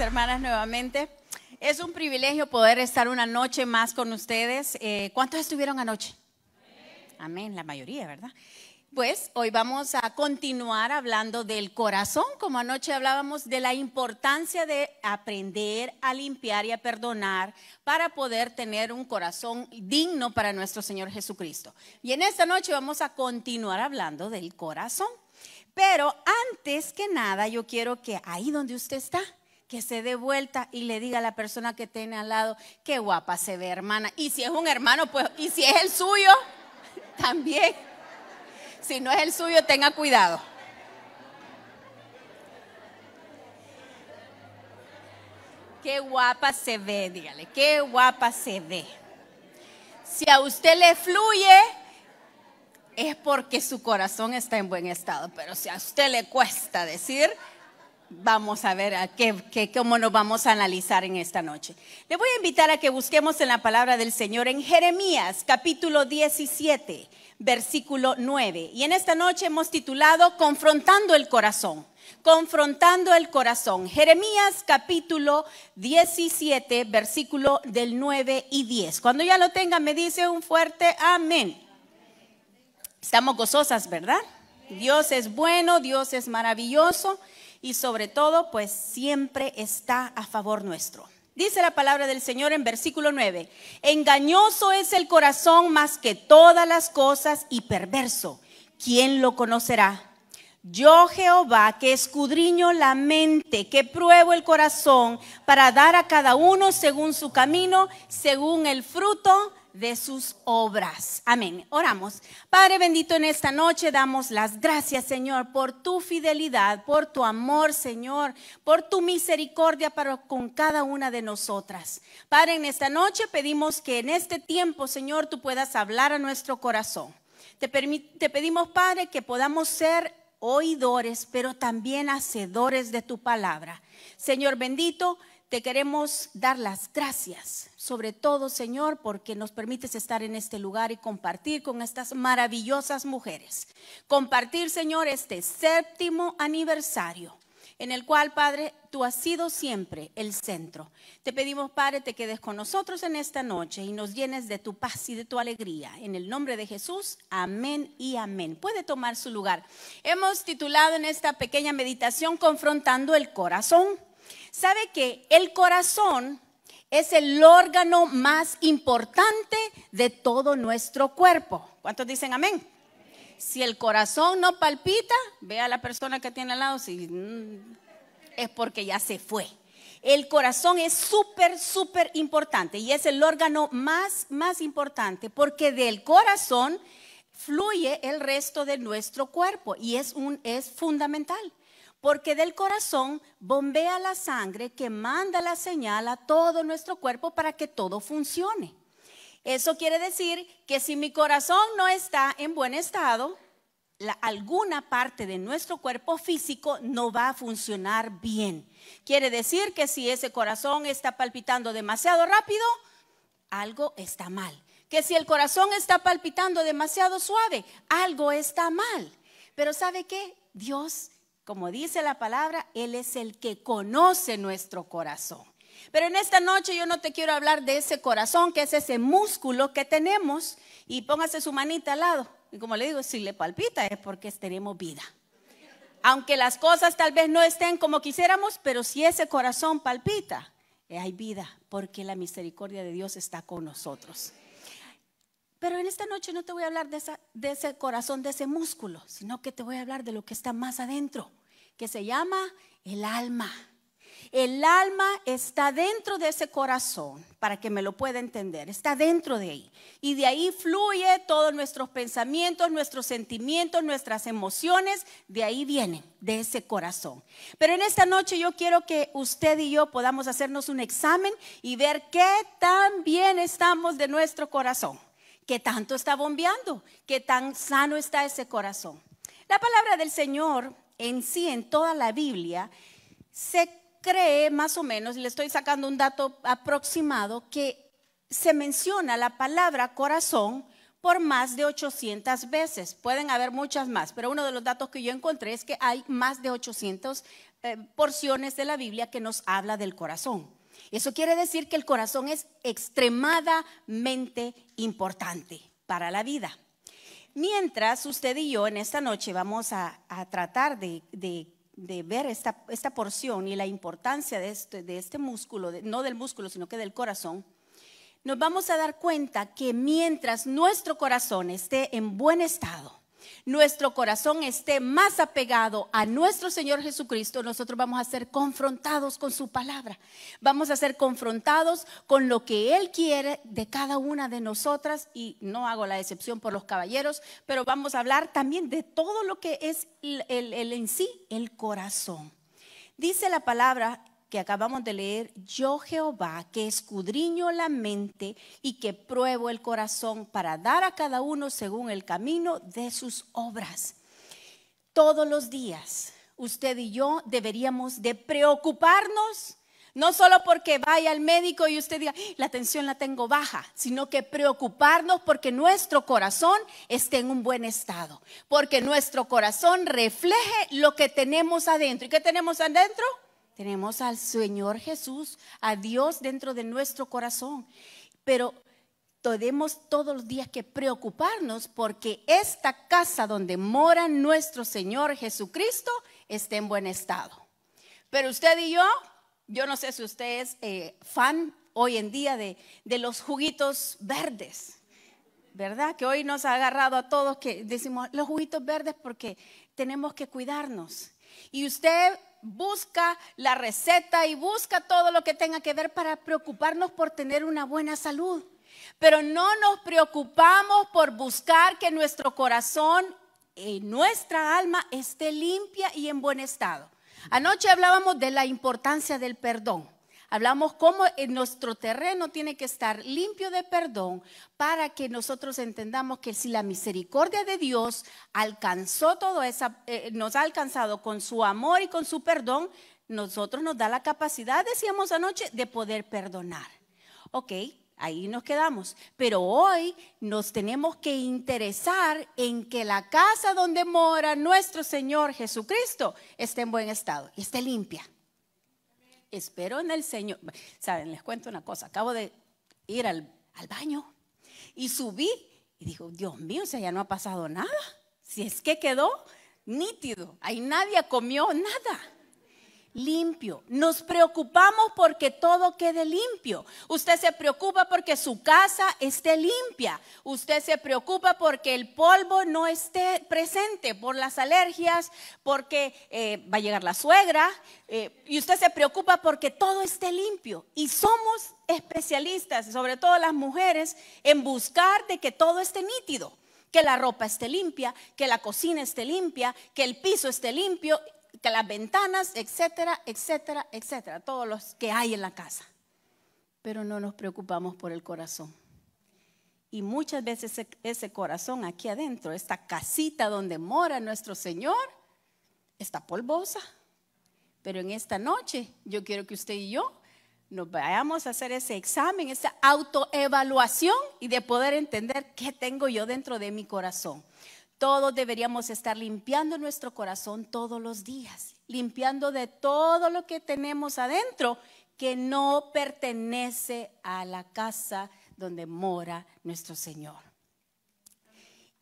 hermanas nuevamente. Es un privilegio poder estar una noche más con ustedes. Eh, ¿Cuántos estuvieron anoche? Amén, la mayoría, ¿verdad? Pues hoy vamos a continuar hablando del corazón, como anoche hablábamos de la importancia de aprender a limpiar y a perdonar para poder tener un corazón digno para nuestro Señor Jesucristo. Y en esta noche vamos a continuar hablando del corazón. Pero antes que nada, yo quiero que ahí donde usted está, que se dé vuelta y le diga a la persona que tiene al lado, qué guapa se ve, hermana. Y si es un hermano, pues, y si es el suyo, también. Si no es el suyo, tenga cuidado. Qué guapa se ve, dígale, qué guapa se ve. Si a usted le fluye, es porque su corazón está en buen estado, pero si a usted le cuesta decir, vamos a ver a qué, cómo nos vamos a analizar en esta noche. Le voy a invitar a que busquemos en la palabra del Señor en Jeremías capítulo 17, versículo 9. Y en esta noche hemos titulado Confrontando el Corazón. Confrontando el Corazón. Jeremías capítulo 17, versículo del 9 y 10. Cuando ya lo tenga me dice un fuerte amén. Estamos gozosas, ¿verdad? Dios es bueno, Dios es maravilloso y sobre todo, pues siempre está a favor nuestro. Dice la palabra del Señor en versículo 9, engañoso es el corazón más que todas las cosas y perverso. ¿Quién lo conocerá? Yo Jehová, que escudriño la mente, que pruebo el corazón, para dar a cada uno según su camino, según el fruto de sus obras. Amén. Oramos. Padre bendito, en esta noche damos las gracias, Señor, por tu fidelidad, por tu amor, Señor, por tu misericordia para con cada una de nosotras. Padre, en esta noche pedimos que en este tiempo, Señor, tú puedas hablar a nuestro corazón. Te, te pedimos, Padre, que podamos ser oidores, pero también hacedores de tu palabra. Señor bendito, te queremos dar las gracias, sobre todo, Señor, porque nos permites estar en este lugar y compartir con estas maravillosas mujeres. Compartir, Señor, este séptimo aniversario en el cual, Padre, tú has sido siempre el centro. Te pedimos, Padre, te quedes con nosotros en esta noche y nos llenes de tu paz y de tu alegría. En el nombre de Jesús, amén y amén. Puede tomar su lugar. Hemos titulado en esta pequeña meditación Confrontando el Corazón. ¿Sabe que el corazón es el órgano más importante de todo nuestro cuerpo? ¿Cuántos dicen amén? Si el corazón no palpita, ve a la persona que tiene al lado, si, mm, es porque ya se fue. El corazón es súper, súper importante y es el órgano más, más importante porque del corazón fluye el resto de nuestro cuerpo y es, un, es fundamental porque del corazón bombea la sangre que manda la señal a todo nuestro cuerpo para que todo funcione. Eso quiere decir que si mi corazón no está en buen estado, alguna parte de nuestro cuerpo físico no va a funcionar bien. Quiere decir que si ese corazón está palpitando demasiado rápido, algo está mal. Que si el corazón está palpitando demasiado suave, algo está mal. Pero ¿sabe qué? Dios como dice la palabra, Él es el que conoce nuestro corazón. Pero en esta noche yo no te quiero hablar de ese corazón, que es ese músculo que tenemos. Y póngase su manita al lado. Y como le digo, si le palpita es porque tenemos vida. Aunque las cosas tal vez no estén como quisiéramos, pero si ese corazón palpita, eh, hay vida, porque la misericordia de Dios está con nosotros. Pero en esta noche no te voy a hablar de, ese corazón, de ese músculo, sino que te voy a hablar de lo que está más adentro, que se llama el alma. El alma está dentro de ese corazón, para que me lo pueda entender, está dentro de ahí. Y de ahí fluye todos nuestros pensamientos, nuestros sentimientos, nuestras emociones, de ahí vienen, de ese corazón. Pero en esta noche yo quiero que usted y yo podamos hacernos un examen y ver qué tan bien estamos de nuestro corazón. ¿Qué tanto está bombeando? ¿Qué tan sano está ese corazón? La palabra del Señor en sí, en toda la Biblia, se cree más o menos, le estoy sacando un dato aproximado, que se menciona la palabra corazón por más de 800 veces. Pueden haber muchas más, pero uno de los datos que yo encontré es que hay más de 800 eh, porciones de la Biblia que nos habla del corazón. Eso quiere decir que el corazón es extremadamente importante para la vida. Mientras usted y yo en esta noche vamos a, tratar de, ver esta, porción y la importancia de este, de este músculo, no del músculo, sino que del corazón, nos vamos a dar cuenta que mientras nuestro corazón esté en buen estado, nuestro corazón esté más apegado a nuestro Señor Jesucristo, nosotros vamos a ser confrontados con su palabra. Vamos a ser confrontados con lo que Él quiere de cada una de nosotras y no hago la excepción por los caballeros, pero vamos a hablar también de todo lo que es el, en sí el corazón. Dice la palabra que acabamos de leer, yo Jehová, que escudriño la mente y que pruebo el corazón para dar a cada uno según el camino de sus obras. Todos los días, usted y yo deberíamos de preocuparnos no solo porque vaya al médico y usted diga, la Atención la tengo baja, sino que preocuparnos porque nuestro corazón esté en un buen estado, porque nuestro corazón refleje lo que tenemos adentro. ¿Y qué tenemos adentro? tenemos al Señor Jesús, a Dios dentro de nuestro corazón. Pero tenemos todos los días que preocuparnos porque esta casa donde mora nuestro Señor Jesucristo está en buen estado. Pero usted y yo, yo no sé si usted es eh, fan hoy en día de, de los juguitos verdes. ¿verdad? Que hoy nos ha agarrado a todos que decimos los juguitos verdes porque tenemos que cuidarnos. Y usted busca la receta y busca todo lo que tenga que ver para preocuparnos por tener una buena salud. Pero no nos preocupamos por buscar que nuestro corazón y nuestra alma esté limpia y en buen estado. Anoche hablábamos de la importancia del perdón. Hablamos cómo nuestro terreno tiene que estar limpio de perdón para que nosotros entendamos que si la misericordia de Dios alcanzó todo esa, eh, eh, nos ha alcanzado con su amor y con su perdón, nosotros nos da la capacidad, decíamos anoche, de poder perdonar. Ok, ahí nos quedamos. Pero hoy nos tenemos que interesar en que la casa donde mora nuestro Señor Jesucristo esté en buen estado y esté limpia. Espero en el Señor. Saben, les cuento una cosa. Acabo de ir al, baño y subí y dijo Dios mío, o sea, ya no ha pasado nada. Si es que quedó nítido. Ahí nadie comió nada limpio. Nos preocupamos porque todo quede limpio. Usted se preocupa porque su casa esté limpia. Usted se preocupa porque el polvo no esté presente por las alergias, porque eh, va a llegar la suegra. Eh, y usted se preocupa porque todo esté limpio. Y somos especialistas, sobre todo las mujeres, en buscar de que todo esté nítido. Que la ropa esté limpia, que la cocina esté limpia, que el piso esté limpio, que las ventanas, etcétera, etcétera, etcétera, todos los que hay en la casa. Pero no nos preocupamos por el corazón. Y muchas veces ese, corazón aquí adentro, esta casita donde mora nuestro Señor, está polvosa. Pero en esta noche yo quiero que usted y yo nos vayamos a hacer ese examen, esa autoevaluación y de poder entender qué tengo yo dentro de mi corazón. Todos deberíamos estar limpiando nuestro corazón todos los días, limpiando de todo lo que tenemos adentro que no pertenece a la casa donde mora nuestro Señor.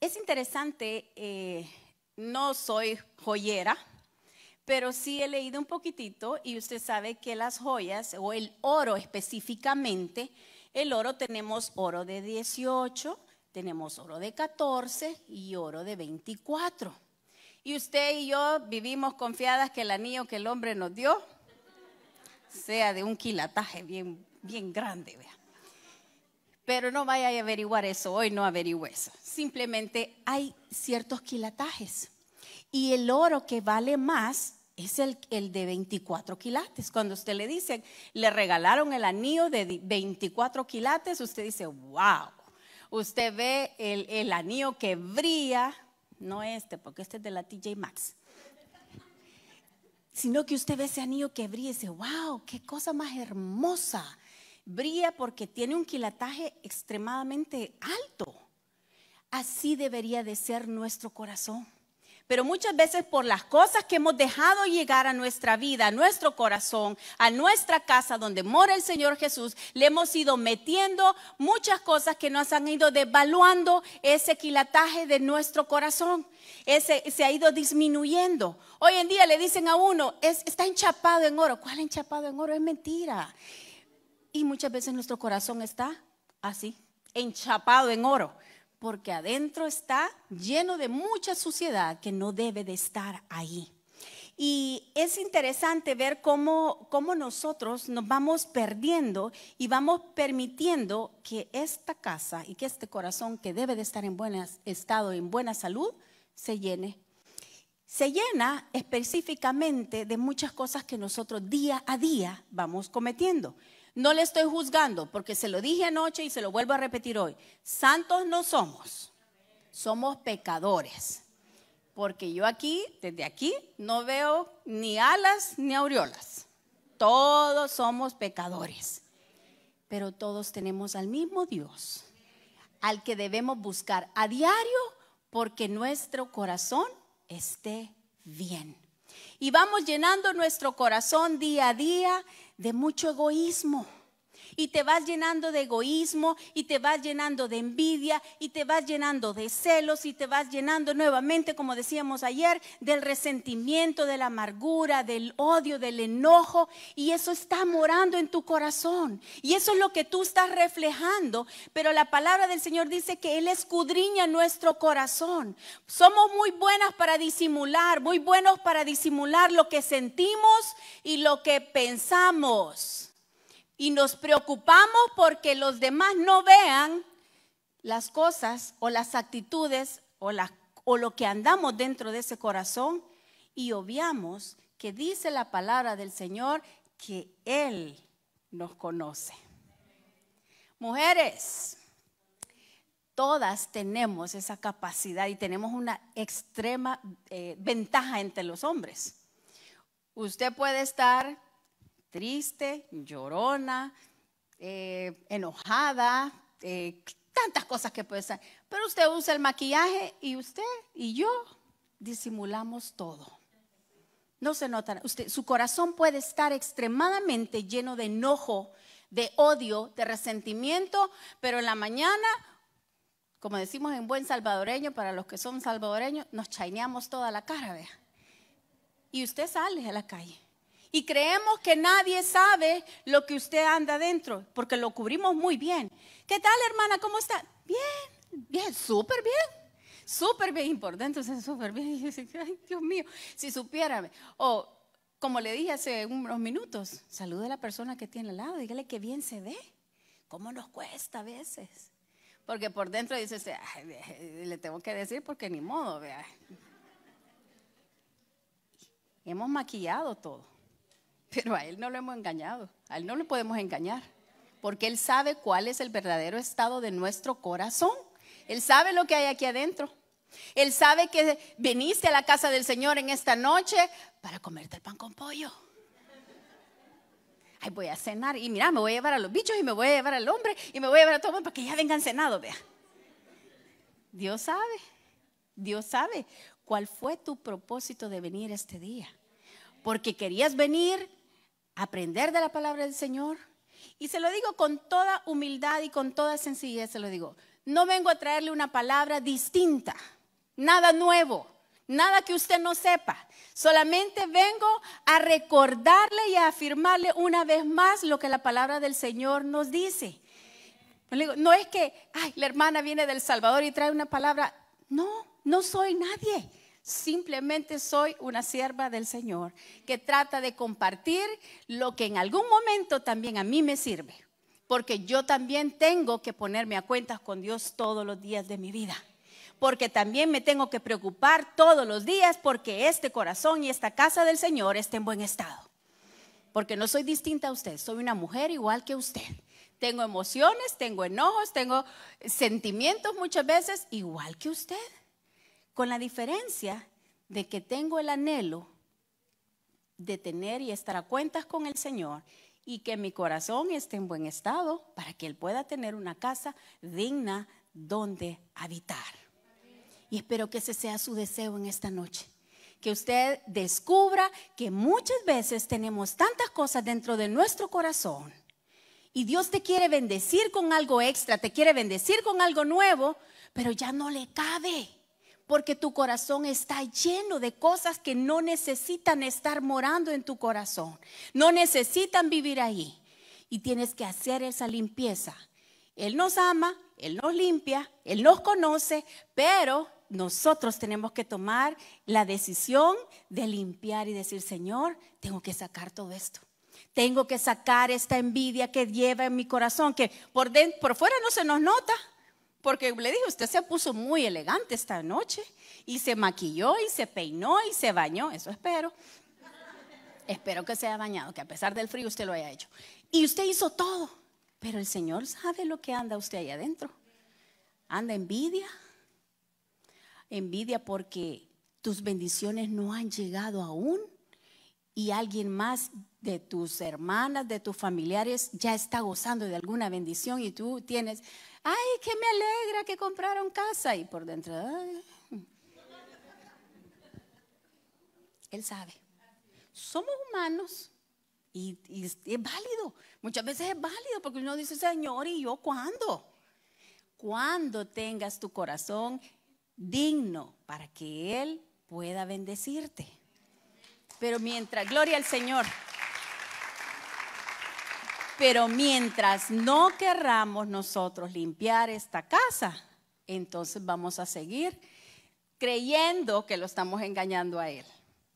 Es interesante, eh, no soy joyera, pero sí he leído un poquitito y usted sabe que las joyas o el oro específicamente, el oro tenemos oro de 18, tenemos oro de 14 y oro de 24. Y usted y yo vivimos confiadas que el anillo que el hombre nos dio sea de un quilataje bien, bien grande, Pero no vaya a averiguar eso, hoy no averigüe eso. Simplemente hay ciertos quilatajes. Y el oro que vale más es el, de 24 quilates. Cuando usted le dice, le regalaron el anillo de 24 quilates, usted dice, wow, Usted ve el, anillo que brilla, no este, porque este es de la TJ Maxx sino que usted ve ese anillo que brilla y dice, wow, qué cosa más hermosa. Brilla porque tiene un quilataje extremadamente alto. Así debería de ser nuestro corazón. Pero muchas veces por las cosas que hemos dejado llegar a nuestra vida, a nuestro corazón, a nuestra casa donde mora el Señor Jesús, le hemos ido metiendo muchas cosas que nos han ido devaluando ese quilataje de nuestro corazón. Ese se ha ido disminuyendo. Hoy en día le dicen a uno, es, está enchapado en oro. ¿Cuál enchapado en oro? Es mentira. Y muchas veces nuestro corazón está así, enchapado en oro porque adentro está lleno de mucha suciedad que no debe de estar ahí. Y es interesante ver cómo, cómo nosotros nos vamos perdiendo y vamos permitiendo que esta casa y que este corazón que debe de estar en buen estado, en buena salud, se llene se llena específicamente de muchas cosas que nosotros día a día vamos cometiendo. No le estoy juzgando porque se lo dije anoche y se lo vuelvo a repetir hoy. Santos no somos, somos pecadores. Porque yo aquí, desde aquí, no veo ni alas ni aureolas. Todos somos pecadores. Pero todos tenemos al mismo Dios, al que debemos buscar a diario porque nuestro corazón esté bien. Y vamos llenando nuestro corazón día a día de mucho egoísmo y te vas llenando de egoísmo y te vas llenando de envidia y te vas llenando de celos y te vas llenando nuevamente, como decíamos ayer, del resentimiento, de la amargura, del odio, del enojo y eso está morando en tu corazón y eso es lo que tú estás reflejando, pero la palabra del Señor dice que Él escudriña nuestro corazón. Somos muy buenas para disimular, muy buenos para disimular lo que sentimos y lo que pensamos y nos preocupamos porque los demás no vean las cosas o las actitudes o, o lo que andamos dentro de ese corazón y obviamos que dice la palabra del Señor que Él nos conoce. Mujeres, todas tenemos esa capacidad y tenemos una extrema eh, ventaja entre los hombres. Usted puede estar triste, llorona, eh, enojada, eh, tantas cosas que puede ser. Pero usted usa el maquillaje y usted y yo disimulamos todo. No se nota. Usted, su corazón puede estar extremadamente lleno de enojo, de odio, de resentimiento, pero en la mañana, como decimos en buen salvadoreño, para los que son salvadoreños, nos chaineamos toda la cara, vea. Y usted sale a la calle y creemos que nadie sabe lo que usted anda adentro, porque lo cubrimos muy bien. ¿Qué tal, hermana? ¿Cómo está? Bien, bien, súper bien. Súper bien, por dentro se súper bien. Ay, Dios mío, si supiérame. O, como le dije hace unos minutos, salude a la persona que tiene al lado, dígale que bien se ve. ¿Cómo nos cuesta a veces? Porque por dentro dice, Ay, le tengo que decir porque ni modo, vea. Hemos maquillado todo. Pero a Él no lo hemos engañado, a Él no lo podemos engañar, porque Él sabe cuál es el verdadero estado de nuestro corazón. Él sabe lo que hay aquí adentro. Él sabe que viniste a la casa del Señor en esta noche para comerte el pan con pollo. Ay, voy a cenar y mira, me voy a llevar a los bichos y me voy a llevar al hombre y me voy a llevar a todo el mundo para que ya vengan cenados, vea. Dios sabe, Dios sabe cuál fue tu propósito de venir este día. Porque querías venir aprender de la palabra del Señor. Y se lo digo con toda humildad y con toda sencillez, se lo digo. No vengo a traerle una palabra distinta, nada nuevo, nada que usted no sepa. Solamente vengo a recordarle y a afirmarle una vez más lo que la palabra del Señor nos dice. No es que, ay, la hermana viene del Salvador y trae una palabra. No, no soy nadie. Simplemente soy una sierva del Señor que trata de compartir lo que en algún momento también a mí me sirve, porque yo también tengo que ponerme a cuentas con Dios todos los días de mi vida, porque también me tengo que preocupar todos los días porque este corazón y esta casa del Señor esté en buen estado, porque no soy distinta a usted, soy una mujer igual que usted. Tengo emociones, tengo enojos, tengo sentimientos muchas veces igual que usted con la diferencia de que tengo el anhelo de tener y estar a cuentas con el Señor y que mi corazón esté en buen estado para que Él pueda tener una casa digna donde habitar. Y espero que ese sea su deseo en esta noche. Que usted descubra que muchas veces tenemos tantas cosas dentro de nuestro corazón y Dios te quiere bendecir con algo extra, te quiere bendecir con algo nuevo, pero ya no le cabe porque tu corazón está lleno de cosas que no necesitan estar morando en tu corazón, no necesitan vivir ahí. Y tienes que hacer esa limpieza. Él nos ama, Él nos limpia, Él nos conoce, pero nosotros tenemos que tomar la decisión de limpiar y decir, Señor, tengo que sacar todo esto. Tengo que sacar esta envidia que lleva en mi corazón, que por, por fuera no se nos nota, porque le dije, usted se puso muy elegante esta noche y se maquilló y se peinó y se bañó, eso espero. espero que se haya bañado, que a pesar del frío usted lo haya hecho. Y usted hizo todo, pero el Señor sabe lo que anda usted ahí adentro. Anda envidia, envidia porque tus bendiciones no han llegado aún y alguien más de tus hermanas, de tus familiares ya está gozando de alguna bendición y tú tienes ay, que me alegra que compraron casa. Y por dentro, Él sabe. Somos humanos y, es válido. Muchas veces es válido porque uno dice, Señor, ¿y yo cuándo? Cuando tengas tu corazón digno para que Él pueda bendecirte. Pero mientras, gloria al Señor. Pero mientras no querramos nosotros limpiar esta casa, entonces vamos a seguir creyendo que lo estamos engañando a Él.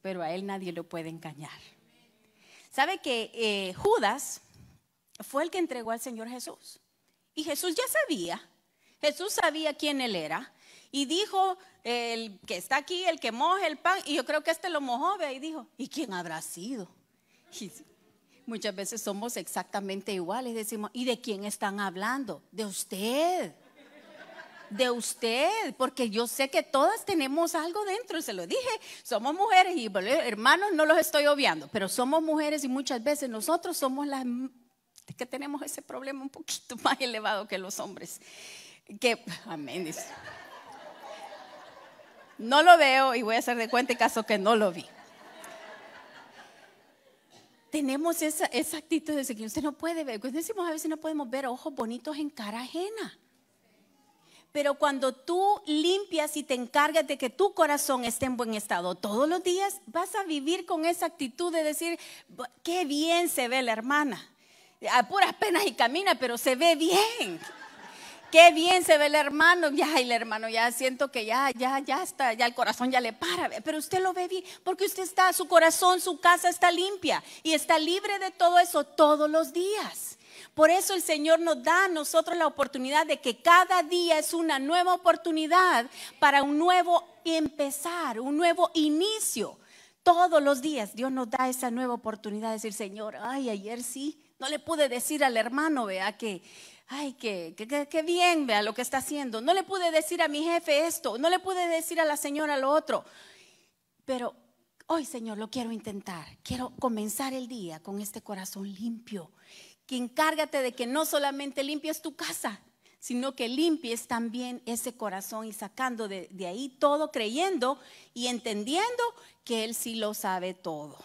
Pero a Él nadie lo puede engañar. ¿Sabe que eh, Judas fue el que entregó al Señor Jesús? Y Jesús ya sabía, Jesús sabía quién Él era. Y dijo, el que está aquí, el que moje el pan, y yo creo que este lo mojó, ve, y dijo, ¿y quién habrá sido? Muchas veces somos exactamente iguales. Decimos, ¿y de quién están hablando? De usted. De usted, porque yo sé que todas tenemos algo dentro, se lo dije. Somos mujeres y hermanos, no los estoy obviando, pero somos mujeres y muchas veces nosotros somos las que tenemos ese problema un poquito más elevado que los hombres. Que, amén. No lo veo y voy a hacer de cuenta en caso que no lo vi tenemos esa, actitud de decir que usted no puede ver. pues decimos a veces no podemos ver ojos bonitos en cara ajena. Pero cuando tú limpias y te encargas de que tu corazón esté en buen estado todos los días, vas a vivir con esa actitud de decir, qué bien se ve la hermana. A puras penas y camina, pero se ve bien qué bien se ve el hermano, ya el hermano, ya siento que ya, ya, ya está, ya el corazón ya le para, pero usted lo ve bien, porque usted está, su corazón, su casa está limpia y está libre de todo eso todos los días. Por eso el Señor nos da a nosotros la oportunidad de que cada día es una nueva oportunidad para un nuevo empezar, un nuevo inicio. Todos los días Dios nos da esa nueva oportunidad de decir, Señor, ay, ayer sí, no le pude decir al hermano, vea, que ay, qué, qué, bien, vea lo que está haciendo. No le pude decir a mi jefe esto, no le pude decir a la señora lo otro. Pero hoy, Señor, lo quiero intentar. Quiero comenzar el día con este corazón limpio. Que encárgate de que no solamente limpies tu casa, sino que limpies también ese corazón y sacando de ahí todo creyendo y entendiendo que Él sí lo sabe todo,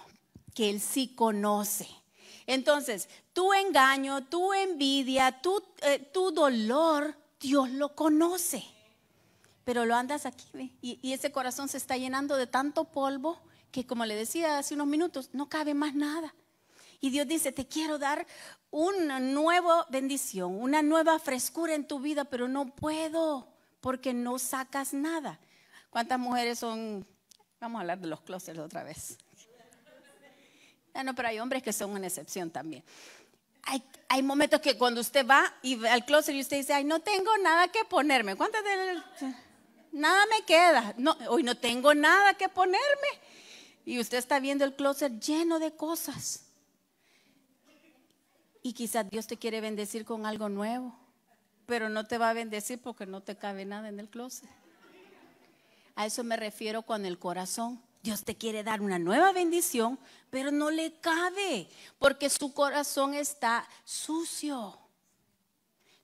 que Él sí conoce entonces, tu engaño, tu envidia, eh, tu, dolor, Dios lo conoce. Pero lo andas aquí Y, y ese corazón se está llenando de tanto polvo que, como le decía hace unos minutos, no cabe más nada. Y Dios dice, te quiero dar una nueva bendición, una nueva frescura en tu vida, pero no puedo porque no sacas nada. ¿Cuántas mujeres son? Vamos a hablar de los closets otra vez. Ah, no, pero hay hombres que son una excepción también. Hay, momentos que cuando usted va y al closet y usted dice, ay, no tengo nada que ponerme. ¿Cuántas Nada me queda. hoy no tengo nada que ponerme. Y usted está viendo el closet lleno de cosas. Y quizás Dios te quiere bendecir con algo nuevo, pero no te va a bendecir porque no te cabe nada en el closet. A eso me refiero con el corazón. Dios te quiere dar una nueva bendición, pero no le cabe porque su corazón está sucio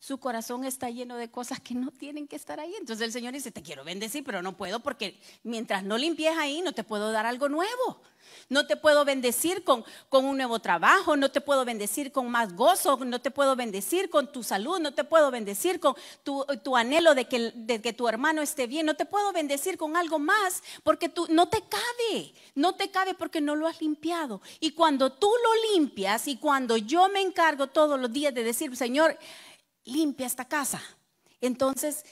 su corazón está lleno de cosas que no tienen que estar ahí. Entonces el Señor dice, te quiero bendecir, pero no puedo porque mientras no limpies ahí, no te puedo dar algo nuevo. No te puedo bendecir con, con un nuevo trabajo, no te puedo bendecir con más gozo, no te puedo bendecir con tu salud, no te puedo bendecir con tu, anhelo de que, tu hermano esté bien, no te puedo bendecir con algo más porque tú no te cabe, no te cabe porque no lo has limpiado. Y cuando tú lo limpias y cuando yo me encargo todos los días de decir, Señor, limpia esta casa. Entonces,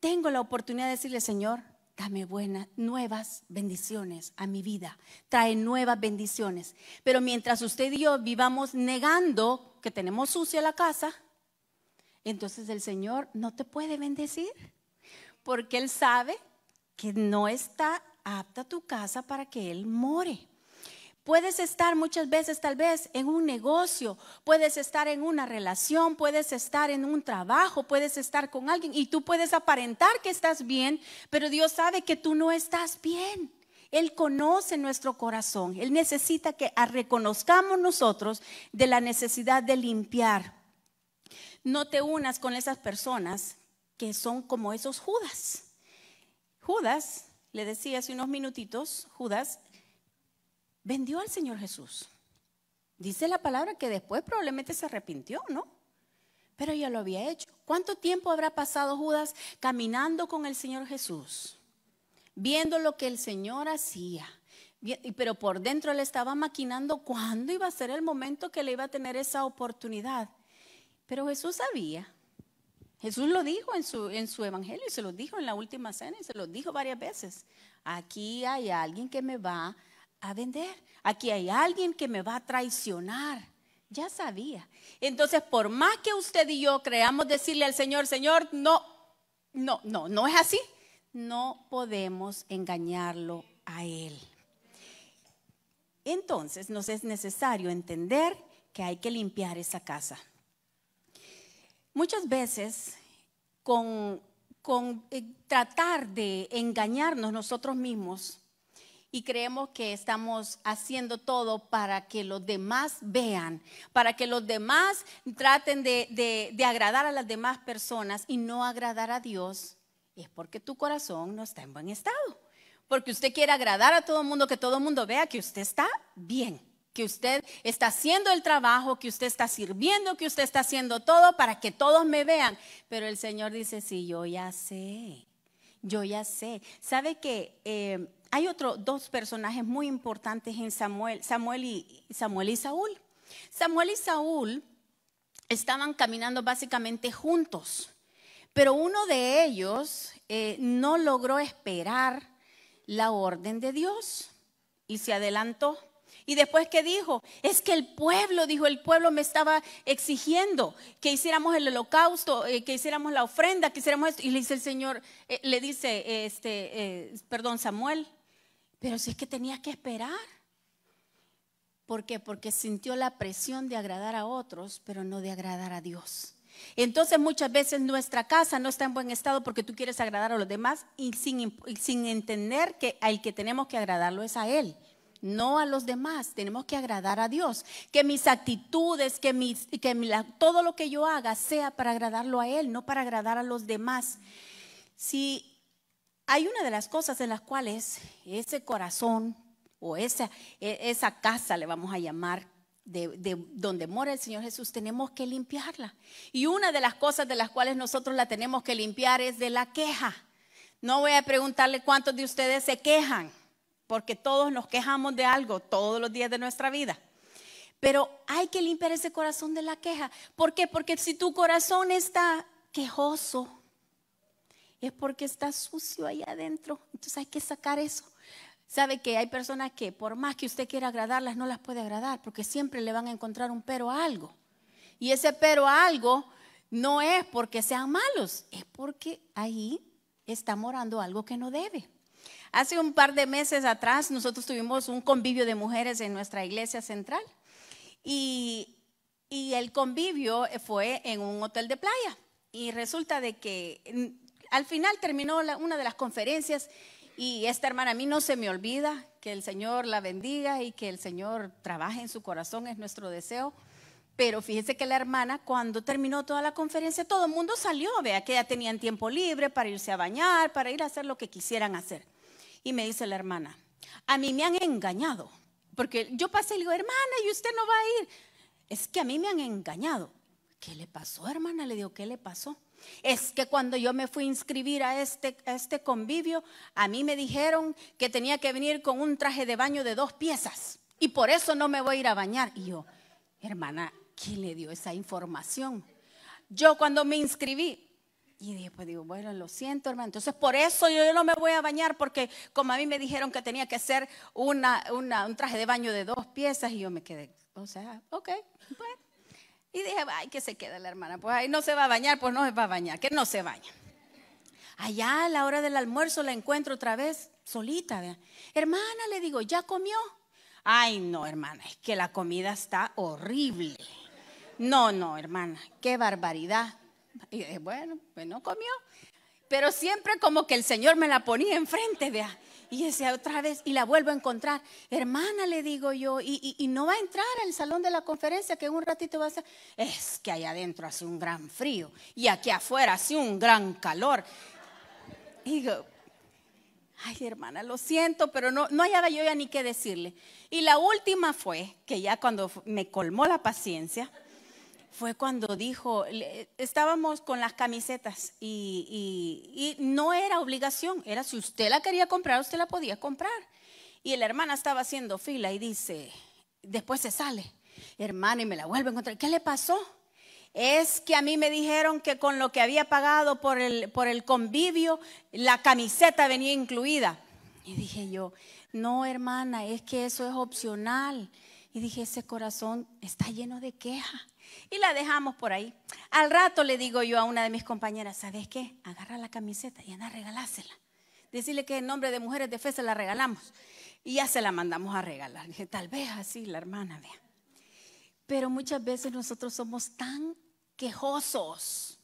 tengo la oportunidad de decirle, Señor, dame buenas, nuevas bendiciones a mi vida. Trae nuevas bendiciones. Pero mientras usted y yo vivamos negando que tenemos sucia la casa, entonces el Señor no te puede bendecir. Porque Él sabe que no está apta tu casa para que Él more. Puedes estar muchas veces tal vez en un negocio, puedes estar en una relación, puedes estar en un trabajo, puedes estar con alguien y tú puedes aparentar que estás bien, pero Dios sabe que tú no estás bien. Él conoce nuestro corazón. Él necesita que reconozcamos nosotros de la necesidad de limpiar. No te unas con esas personas que son como esos Judas. Judas, le decía hace unos minutitos, Judas vendió al Señor Jesús. Dice la palabra que después probablemente se arrepintió, ¿no? Pero ya lo había hecho. ¿Cuánto tiempo habrá pasado Judas caminando con el Señor Jesús? Viendo lo que el Señor hacía. Pero por dentro le estaba maquinando cuándo iba a ser el momento que le iba a tener esa oportunidad. Pero Jesús sabía. Jesús lo dijo en su, en su evangelio y se lo dijo en la última cena y se lo dijo varias veces. Aquí hay alguien que me va a vender. Aquí hay alguien que me va a traicionar. Ya sabía. Entonces, por más que usted y yo creamos decirle al Señor, Señor, no, no, no, no es así. No podemos engañarlo a Él. Entonces, nos es necesario entender que hay que limpiar esa casa. Muchas veces, con, eh, tratar de engañarnos nosotros mismos, y creemos que estamos haciendo todo para que los demás vean, para que los demás traten de, de, de, agradar a las demás personas y no agradar a Dios, es porque tu corazón no está en buen estado. Porque usted quiere agradar a todo el mundo, que todo el mundo vea que usted está bien, que usted está haciendo el trabajo, que usted está sirviendo, que usted está haciendo todo para que todos me vean. Pero el Señor dice, sí, yo ya sé, yo ya sé. ¿Sabe que... Eh, hay otros dos personajes muy importantes en Samuel, Samuel y, Samuel y Saúl. Samuel y Saúl estaban caminando básicamente juntos, pero uno de ellos eh, no logró esperar la orden de Dios y se adelantó. Y después ¿qué dijo, es que el pueblo, dijo, el pueblo me estaba exigiendo que hiciéramos el holocausto, eh, que hiciéramos la ofrenda, que hiciéramos esto. Y le dice el Señor, eh, le dice, este, perdón, Samuel, pero si es que tenía que esperar. ¿Por qué? Porque sintió la presión de agradar a otros, pero no de agradar a Dios. Entonces muchas veces nuestra casa no está en buen estado porque tú quieres agradar a los demás y sin, entender que al que tenemos que agradarlo es a Él no a los demás, tenemos que agradar a Dios. Que mis actitudes, que, mis, que todo lo que yo haga sea para agradarlo a Él, no para agradar a los demás. Si hay una de las cosas en las cuales ese corazón o esa, e, esa casa le vamos a llamar de, donde mora el Señor Jesús, tenemos que limpiarla. Y una de las cosas de las cuales nosotros la tenemos que limpiar es de la queja. No voy a preguntarle cuántos de ustedes se quejan, porque todos nos quejamos de algo todos los días de nuestra vida. Pero hay que limpiar ese corazón de la queja. ¿Por qué? Porque si tu corazón está quejoso, es porque está sucio ahí adentro. Entonces hay que sacar eso. Sabe que hay personas que por más que usted quiera agradarlas, no las puede agradar porque siempre le van a encontrar un pero a algo. Y ese pero a algo no es porque sean malos, es porque ahí está morando algo que no debe. Hace un par de meses atrás nosotros tuvimos un convivio de mujeres en nuestra iglesia central y, y el convivio fue en un hotel de playa. Y resulta de que al final terminó una de las conferencias y esta hermana a mí no se me olvida, que el Señor la bendiga y que el Señor trabaje en su corazón, es nuestro deseo. Pero fíjese que la hermana, cuando terminó toda la conferencia, todo el mundo salió, vea que ya tenían tiempo libre para irse a bañar, para ir a hacer lo que quisieran hacer. Y me dice la hermana, a mí me han engañado, porque yo pasé y le digo, hermana, y usted no va a ir. Es que a mí me han engañado. ¿Qué le pasó, hermana? Le digo, ¿qué le pasó? Es que cuando yo me fui a inscribir a este, este convivio, a mí me dijeron que tenía que venir con un traje de baño de dos piezas y por eso no me voy a ir a bañar. Y yo, hermana, ¿quién le dio esa información? Yo cuando me inscribí, y después digo, bueno, lo siento, hermana Entonces, por eso yo, no me voy a bañar, porque como a mí me dijeron que tenía que ser un traje de baño de dos piezas, y yo me quedé, o sea, ok, bueno. Y dije, ay, que se quede la hermana. Pues ahí no se va a bañar, pues no se va a bañar, que no se baña. Allá a la hora del almuerzo la encuentro otra vez solita. vea. Hermana, le digo, ¿ya comió? Ay, no, hermana, es que la comida está horrible. No, no, hermana, qué barbaridad. Y dije, bueno, pues no comió. Pero siempre como que el Señor me la ponía enfrente, vea. Y decía otra vez, y la vuelvo a encontrar. Hermana, le digo yo, y, no va a entrar al salón de la conferencia que en un ratito va a ser. Es que allá adentro hace un gran frío y aquí afuera hace un gran calor. Y digo, ay hermana, lo siento, pero no, no hallaba yo ya ni qué decirle. Y la última fue que ya cuando me colmó la paciencia fue cuando dijo, estábamos con las camisetas y, no era obligación, era si usted la quería comprar, usted la podía comprar. Y la hermana estaba haciendo fila y dice, después se sale, hermana, y me la vuelve a encontrar. ¿Qué le pasó? Es que a mí me dijeron que con lo que había pagado por el, por el convivio, la camiseta venía incluida. Y dije yo, no, hermana, es que eso es opcional. Y dije, ese corazón está lleno de queja. Y la dejamos por ahí. Al rato le digo yo a una de mis compañeras, ¿sabes qué? Agarra la camiseta y anda a regalársela. Decirle que en nombre de Mujeres de Fe se la regalamos. Y ya se la mandamos a regalar. Dije, tal vez así la hermana vea. Pero muchas veces nosotros somos tan quejosos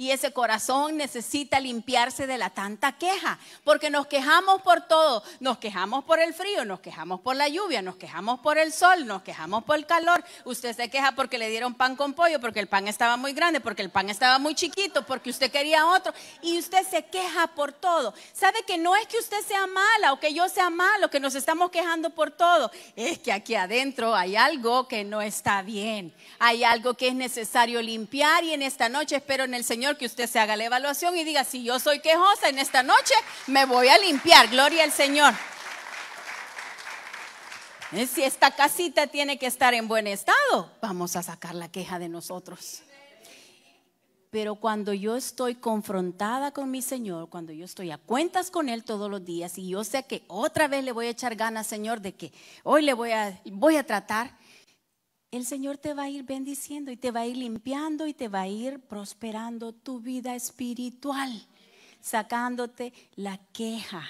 y ese corazón necesita limpiarse de la tanta queja, porque nos quejamos por todo, nos quejamos por el frío, nos quejamos por la lluvia, nos quejamos por el sol, nos quejamos por el calor. Usted se queja porque le dieron pan con pollo, porque el pan estaba muy grande, porque el pan estaba muy chiquito, porque usted quería otro, y usted se queja por todo. ¿Sabe que no es que usted sea mala o que yo sea malo, que nos estamos quejando por todo? Es que aquí adentro hay algo que no está bien, hay algo que es necesario limpiar y en esta noche espero en el Señor que usted se haga la evaluación y diga, si yo soy quejosa en esta noche, me voy a limpiar. Gloria al Señor. Eh, si esta casita tiene que estar en buen estado, vamos a sacar la queja de nosotros. Pero cuando yo estoy confrontada con mi Señor, cuando yo estoy a cuentas con Él todos los días y yo sé que otra vez le voy a echar ganas, Señor, de que hoy le voy a, voy a tratar, el Señor te va a ir bendiciendo y te va a ir limpiando y te va a ir prosperando tu vida espiritual, sacándote la queja.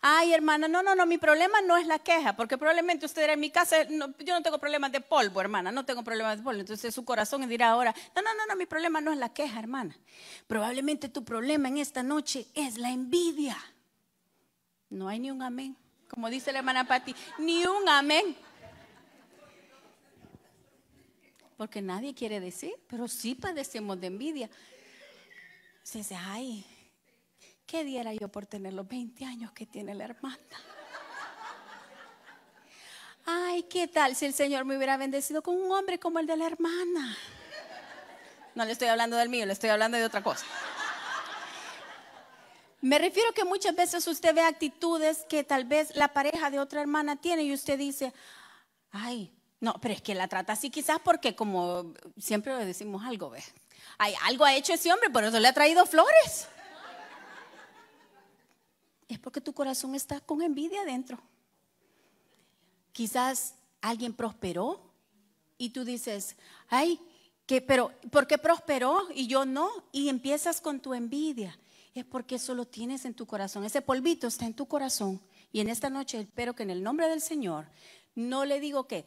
Ay, hermana, no, no, no, mi problema no es la queja, porque probablemente usted dirá en mi casa, yo no tengo problemas de polvo, hermana, no tengo problemas de polvo. Entonces su corazón dirá ahora, no, no, no, no, mi problema no es la queja, hermana. Probablemente tu problema en esta noche es la envidia. No hay ni un amén, como dice la hermana Patti, ni un amén. porque nadie quiere decir, pero sí padecemos de envidia. Se dice, ay, ¿qué diera yo por tener los 20 años que tiene la hermana? Ay, ¿qué tal si el Señor me hubiera bendecido con un hombre como el de la hermana? No le estoy hablando del mío, le estoy hablando de otra cosa. Me refiero que muchas veces usted ve actitudes que tal vez la pareja de otra hermana tiene y usted dice, ay, no, pero es que la trata así quizás porque como siempre le decimos algo, ¿ves? Hay, algo ha hecho ese hombre, por eso le ha traído flores. Es porque tu corazón está con envidia adentro. Quizás alguien prosperó y tú dices, ay, pero ¿por qué prosperó y yo no? Y empiezas con tu envidia. Es porque eso lo tienes en tu corazón. Ese polvito está en tu corazón. Y en esta noche espero que en el nombre del Señor, no le digo que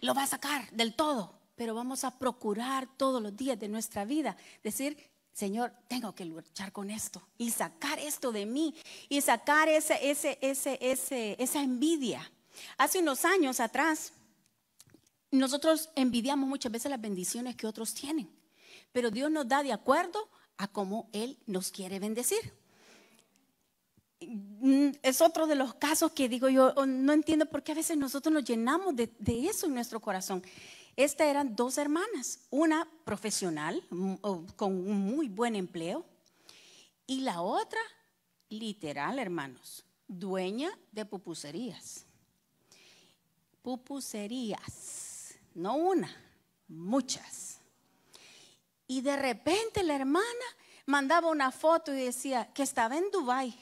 lo va a sacar del todo, pero vamos a procurar todos los días de nuestra vida, decir, Señor, tengo que luchar con esto y sacar esto de mí y sacar ese, ese, ese, esa envidia. Hace unos años atrás, nosotros envidiamos muchas veces las bendiciones que otros tienen, pero Dios nos da de acuerdo a cómo Él nos quiere bendecir. Mm, es otro de los casos que digo yo, oh, no entiendo por qué a veces nosotros nos llenamos de, eso en nuestro corazón. Estas eran dos hermanas, una profesional mm, con un muy buen empleo y la otra, literal, hermanos, dueña de pupuserías. Pupuserías, no una, muchas. Y de repente la hermana mandaba una foto y decía que estaba en Dubái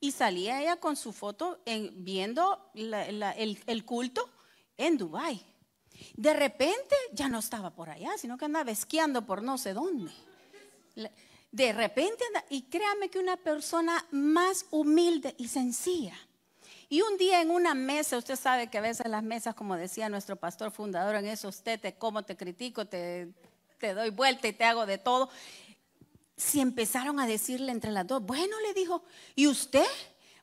y salía ella con su foto viendo el, culto en Dubai. De repente ya no estaba por allá, sino que andaba esquiando por no sé dónde. De repente, y créame que una persona más humilde y sencilla. Y un día en una mesa, usted sabe que a veces las mesas, como decía nuestro pastor fundador en eso usted te como, te critico, te doy vuelta y te hago de todo si empezaron a decirle entre las dos, bueno, le dijo, ¿y usted?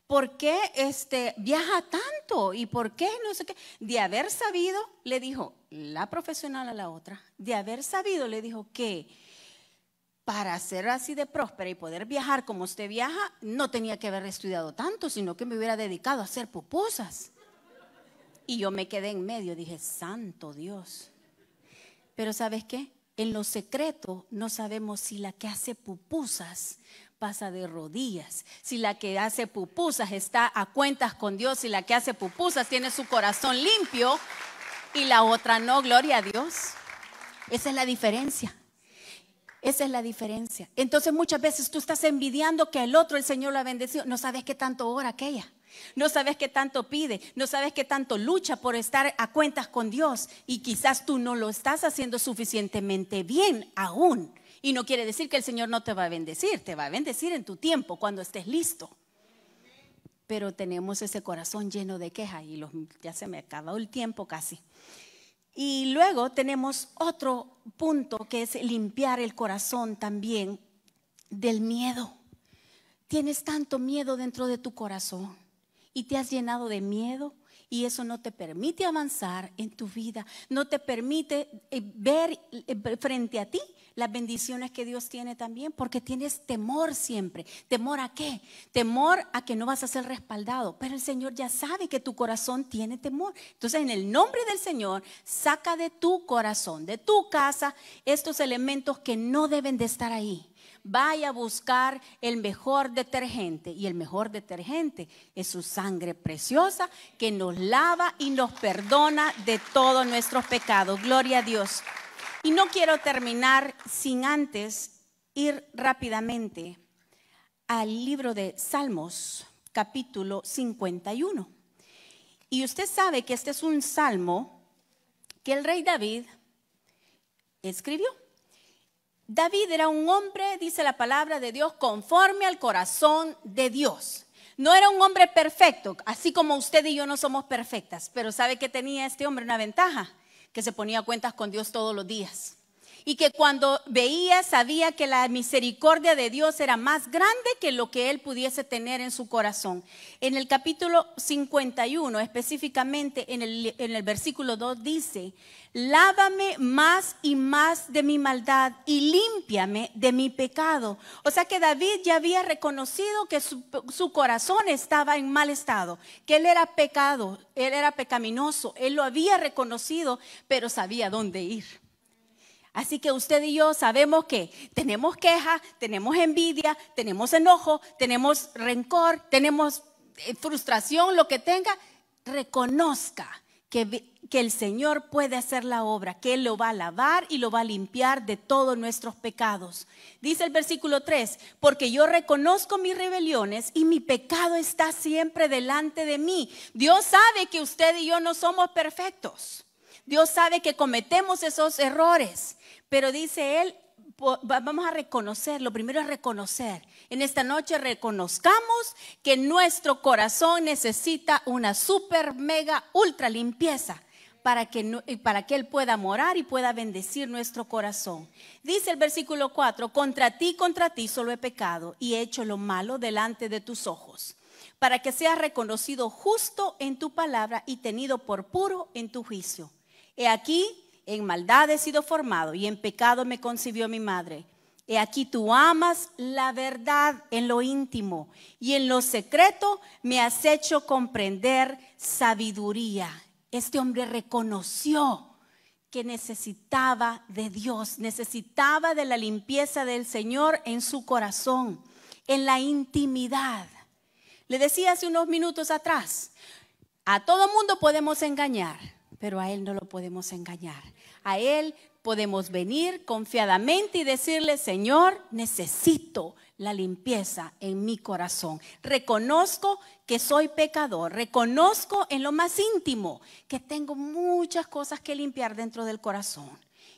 ¿Por qué este, viaja tanto? ¿Y por qué? No sé qué. De haber sabido, le dijo la profesional a la otra, de haber sabido, le dijo que para ser así de próspera y poder viajar como usted viaja, no tenía que haber estudiado tanto, sino que me hubiera dedicado a hacer pupusas. Y yo me quedé en medio, dije, santo Dios. Pero ¿sabes qué? En lo secreto no sabemos si la que hace pupusas pasa de rodillas, si la que hace pupusas está a cuentas con Dios, si la que hace pupusas tiene su corazón limpio y la otra no, gloria a Dios. Esa es la diferencia. Esa es la diferencia. Entonces muchas veces tú estás envidiando que al otro el Señor lo ha bendecido. No sabes qué tanto ora aquella. No sabes qué tanto pide, no sabes qué tanto lucha por estar a cuentas con Dios y quizás tú no lo estás haciendo suficientemente bien aún. Y no quiere decir que el Señor no te va a bendecir, te va a bendecir en tu tiempo, cuando estés listo. Pero tenemos ese corazón lleno de queja y los, ya se me acabó el tiempo casi. Y luego tenemos otro punto que es limpiar el corazón también del miedo. Tienes tanto miedo dentro de tu corazón y te has llenado de miedo y eso no te permite avanzar en tu vida, no te permite eh, eh, ver frente a ti las bendiciones que Dios tiene también, porque tienes temor siempre. ¿Temor a qué? Temor a que no vas a ser respaldado, pero el Señor ya sabe que tu corazón tiene temor. Entonces, en el nombre del Señor, saca de tu corazón, de tu casa, estos elementos que no deben de estar ahí vaya a buscar el mejor detergente. Y el mejor detergente es su sangre preciosa que nos lava y nos perdona de todos nuestros pecados. Gloria a Dios. Y no quiero terminar sin antes ir rápidamente al libro de Salmos, capítulo 51. Y usted sabe que este es un salmo que el rey David escribió. David era un hombre, dice la palabra de Dios, conforme al corazón de Dios. No era un hombre perfecto, así como usted y yo no somos perfectas, pero ¿sabe que tenía este hombre? Una ventaja, que se ponía cuentas con Dios todos los días y que cuando veía sabía que la misericordia de Dios era más grande que lo que él pudiese tener en su corazón. En el capítulo 51, específicamente en el, en el versículo 2, dice, lávame más y más de mi maldad y límpiame de mi pecado. O sea que David ya había reconocido que su, su, corazón estaba en mal estado, que él era pecado, él era pecaminoso, él lo había reconocido, pero sabía dónde ir. Así que usted y yo sabemos que tenemos queja, tenemos envidia, tenemos enojo, tenemos rencor, tenemos eh, frustración, lo que tenga, reconozca que, que, el Señor puede hacer la obra, que Él lo va a lavar y lo va a limpiar de todos nuestros pecados. Dice el versículo 3, porque yo reconozco mis rebeliones y mi pecado está siempre delante de mí. Dios sabe que usted y yo no somos perfectos. Dios sabe que cometemos esos errores. Pero dice él, vamos a reconocer, lo primero es reconocer. En esta noche reconozcamos que nuestro corazón necesita una super, mega, ultra limpieza para que, para que Él pueda morar y pueda bendecir nuestro corazón. Dice el versículo 4, contra ti, contra ti solo he pecado y he hecho lo malo delante de tus ojos, para que seas reconocido justo en tu palabra y tenido por puro en tu juicio. He aquí en maldad he sido formado y en pecado me concibió mi madre. He aquí tú amas la verdad en lo íntimo y en lo secreto me has hecho comprender sabiduría. Este hombre reconoció que necesitaba de Dios, necesitaba de la limpieza del Señor en su corazón, en la intimidad. Le decía hace unos minutos atrás, a todo mundo podemos engañar, pero a Él no lo podemos engañar a Él podemos venir confiadamente y decirle, Señor, necesito la limpieza en mi corazón. Reconozco que soy pecador, reconozco en lo más íntimo que tengo muchas cosas que limpiar dentro del corazón.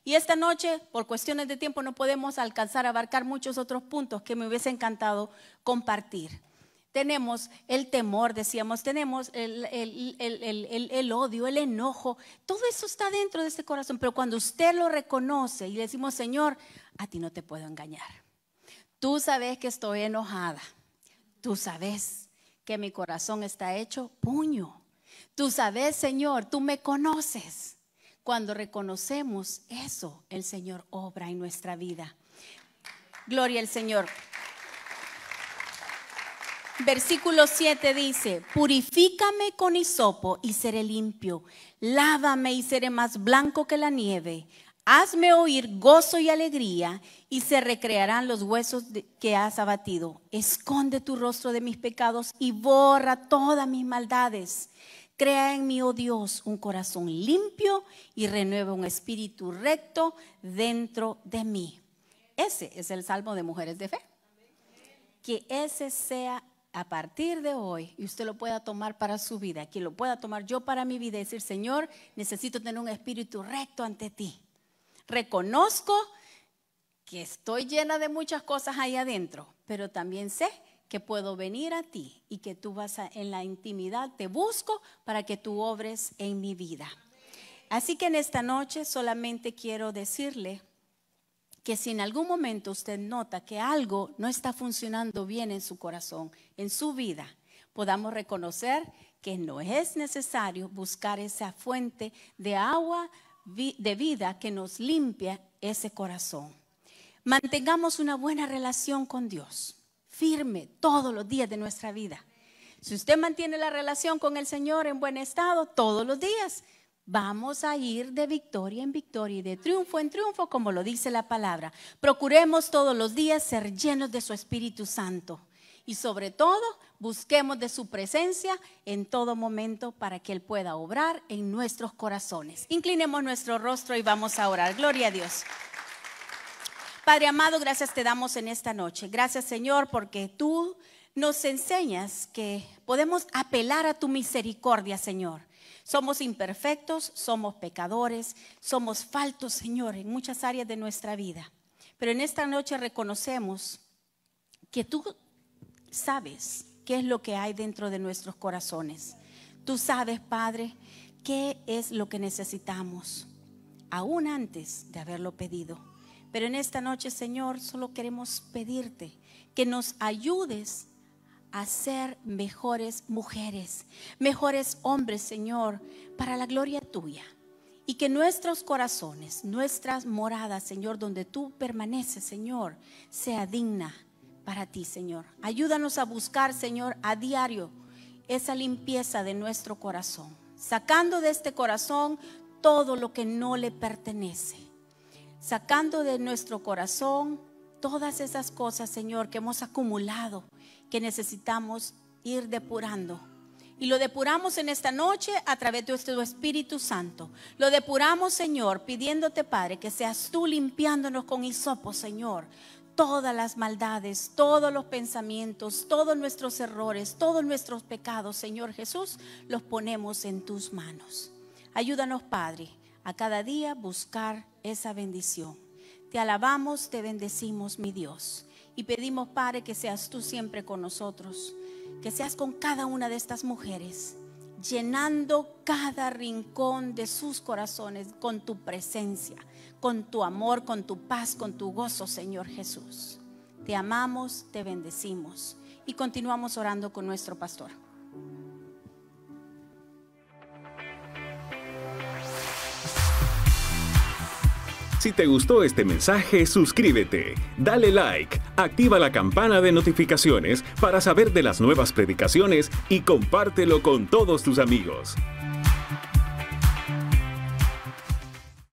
Y esta noche, por cuestiones de tiempo, no podemos alcanzar a abarcar muchos otros puntos que me hubiese encantado compartir tenemos el temor, decíamos, tenemos el, odio, el enojo, todo eso está dentro de este corazón, pero cuando usted lo reconoce y le decimos, Señor, a ti no te puedo engañar, tú sabes que estoy enojada, tú sabes que mi corazón está hecho puño, tú sabes, Señor, tú me conoces. Cuando reconocemos eso, el Señor obra en nuestra vida. Gloria al Señor versículo 7 dice, purifícame con hisopo y seré limpio, lávame y seré más blanco que la nieve, hazme oír gozo y alegría y se recrearán los huesos que has abatido. Esconde tu rostro de mis pecados y borra todas mis maldades. Crea en mí, oh Dios, un corazón limpio y renueva un espíritu recto dentro de mí. Ese es el salmo de mujeres de fe que ese sea a partir de hoy, y usted lo pueda tomar para su vida, que lo pueda tomar yo para mi vida, y decir, Señor, necesito tener un espíritu recto ante ti. Reconozco que estoy llena de muchas cosas ahí adentro, pero también sé que puedo venir a ti y que tú vas en la intimidad, te busco para que tú obres en mi vida. Así que en esta noche solamente quiero decirle que si en algún momento usted nota que algo no está funcionando bien en su corazón, en su vida, podamos reconocer que no es necesario buscar esa fuente de agua de vida que nos limpia ese corazón. Mantengamos una buena relación con Dios, firme todos los días de nuestra vida. Si usted mantiene la relación con el Señor en buen estado, todos los días Vamos a ir de victoria en victoria y de triunfo en triunfo, como lo dice la palabra. Procuremos todos los días ser llenos de su Espíritu Santo y sobre todo busquemos de su presencia en todo momento para que Él pueda obrar en nuestros corazones. Inclinemos nuestro rostro y vamos a orar. Gloria a Dios. Padre amado, gracias te damos en esta noche. Gracias Señor porque tú nos enseñas que podemos apelar a tu misericordia, Señor. Somos imperfectos, somos pecadores, somos faltos, Señor, en muchas áreas de nuestra vida. Pero en esta noche reconocemos que tú sabes qué es lo que hay dentro de nuestros corazones. Tú sabes, Padre, qué es lo que necesitamos, aún antes de haberlo pedido. Pero en esta noche, Señor, solo queremos pedirte que nos ayudes a ser mejores mujeres, mejores hombres, Señor, para la gloria tuya. Y que nuestros corazones, nuestras moradas, Señor, donde tú permaneces, Señor, sea digna para ti, Señor. Ayúdanos a buscar, Señor, a diario esa limpieza de nuestro corazón, sacando de este corazón todo lo que no le pertenece, sacando de nuestro corazón todas esas cosas, Señor, que hemos acumulado, que necesitamos ir depurando. Y lo depuramos en esta noche a través de tu Espíritu Santo. Lo depuramos, Señor, pidiéndote, Padre, que seas tú limpiándonos con hisopo, Señor. Todas las maldades, todos los pensamientos, todos nuestros errores, todos nuestros pecados, Señor Jesús, los ponemos en tus manos. Ayúdanos, Padre, a cada día buscar esa bendición. Te alabamos, te bendecimos, mi Dios. Y pedimos, Padre, que seas tú siempre con nosotros, que seas con cada una de estas mujeres, llenando cada rincón de sus corazones con tu presencia, con tu amor, con tu paz, con tu gozo, Señor Jesús. Te amamos, te bendecimos y continuamos orando con nuestro pastor. Si te gustó este mensaje, suscríbete, dale like, activa la campana de notificaciones para saber de las nuevas predicaciones y compártelo con todos tus amigos.